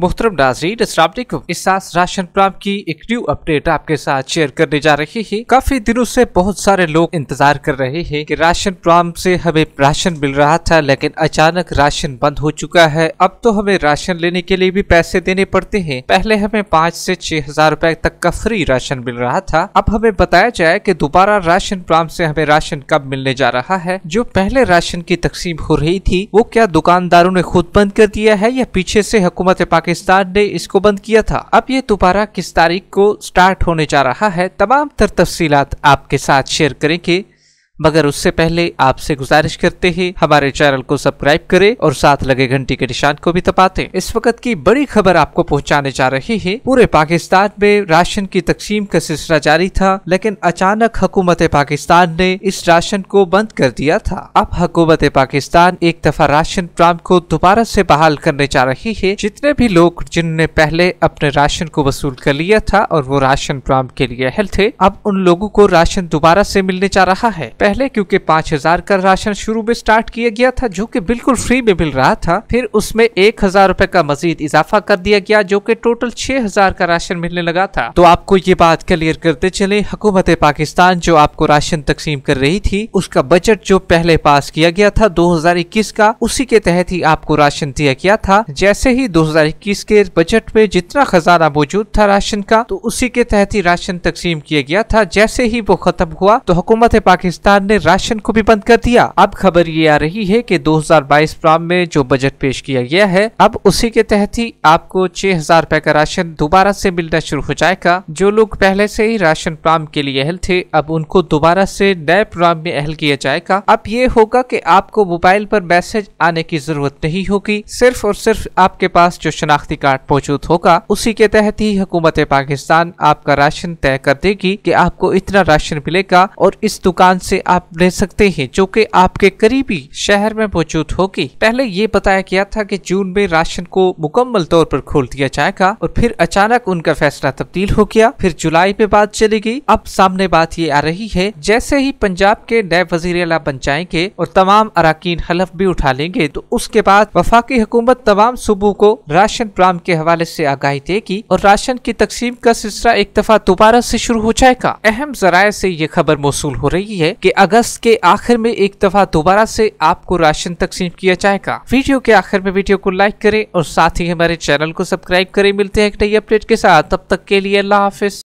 मोहतरम नाजरीन को इस राशन प्लान की एक न्यू अपडेट आपके साथ शेयर करने जा रही है काफी दिनों से बहुत सारे लोग इंतजार कर रहे हैं कि राशन प्लान से हमें राशन मिल रहा था लेकिन अचानक राशन बंद हो चुका है अब तो हमें राशन लेने के लिए भी पैसे देने पड़ते हैं पहले हमें पाँच से छह हजार रूपए तक का फ्री राशन मिल रहा था अब हमें बताया जाए की दोबारा राशन प्लान से हमें राशन कब मिलने जा रहा है जो पहले राशन की तकसीम हो रही थी वो क्या दुकानदारों ने खुद बंद कर दिया है या पीछे से हुकूमत पाकिस्तान पाकिस्तान ने इसको बंद किया था अब ये दोबारा किस तारीख को स्टार्ट होने जा रहा है तमाम तर तफसीत आपके साथ शेयर करेंगे मगर उससे पहले आपसे गुजारिश करते हैं हमारे चैनल को सब्सक्राइब करें और साथ लगे घंटी के निशान को भी तपाते इस वक्त की बड़ी खबर आपको पहुंचाने जा रही है पूरे पाकिस्तान में राशन की तकसीम का सिलसिला जारी था लेकिन अचानक हुकूमत पाकिस्तान ने इस राशन को बंद कर दिया था अब हुकूमत पाकिस्तान एक दफा राशन प्लान को दोबारा ऐसी बहाल करने जा रही है जितने भी लोग जिनने पहले अपने राशन को वसूल कर लिया था और वो राशन प्लान के लिए अहल थे अब उन लोगों को राशन दोबारा ऐसी मिलने जा रहा है पहले क्योंकि 5000 का राशन शुरू में स्टार्ट किया गया था जो कि बिल्कुल फ्री में मिल रहा था फिर उसमें एक हजार रूपए का मजीद इजाफा कर दिया गया जो कि टोटल छह हजार का राशन मिलने लगा था तो आपको ये बात क्लियर करते चले हुकूमत पाकिस्तान जो आपको राशन तकसीम कर रही थी उसका बजट जो पहले पास किया गया था दो का उसी के तहत ही आपको राशन दिया गया था जैसे ही दो के बजट में जितना खजाना मौजूद था राशन का तो उसी के तहत ही राशन तकसीम किया गया था जैसे ही वो खत्म हुआ तो हुकूमत पाकिस्तान सरकार ने राशन को भी बंद कर दिया अब खबर ये आ रही है कि 2022 प्राम में जो बजट पेश किया गया है अब उसी के तहत ही आपको छह हजार रूपए का राशन दोबारा से मिलना शुरू हो जाएगा जो लोग पहले से ही राशन प्राम के लिए अहल थे अब उनको दोबारा से नए प्राम में अहल किया जाएगा अब ये होगा की आपको मोबाइल पर मैसेज आने की जरूरत नहीं होगी सिर्फ और सिर्फ आपके पास जो शनाख्ती कार्ड मौजूद होगा उसी के तहत ही हुकूमत पाकिस्तान आपका राशन तय कर देगी कि आपको इतना राशन मिलेगा और इस दुकान से आप ले सकते हैं जो कि आपके करीबी शहर में मौजूद होगी पहले ये बताया गया था कि जून में राशन को मुकम्मल तौर पर खोल दिया जाएगा और फिर अचानक उनका फैसला तब्दील हो गया फिर जुलाई में बात चली गई अब सामने बात ये आ रही है जैसे ही पंजाब के नए वजीर अला बन जाएंगे और तमाम अरकान हलफ भी उठा लेंगे तो उसके बाद वफाकी हुकूमत तमाम सूबों को राशन प्राम के हवाले ऐसी आगाही देगी और राशन की तकसीम का सिलसिला एक दफा दोबारा ऐसी शुरू हो जाएगा अहम जराये ऐसी ये खबर मौसू हो रही है कि अगस्त के आखिर में एक दफा दोबारा से आपको राशन तकसीम किया जाएगा वीडियो के आखिर में वीडियो को लाइक करें और साथ ही हमारे चैनल को सब्सक्राइब करें मिलते हैं एक नई अपडेट के साथ तब तक के लिए अल्लाह हाफिज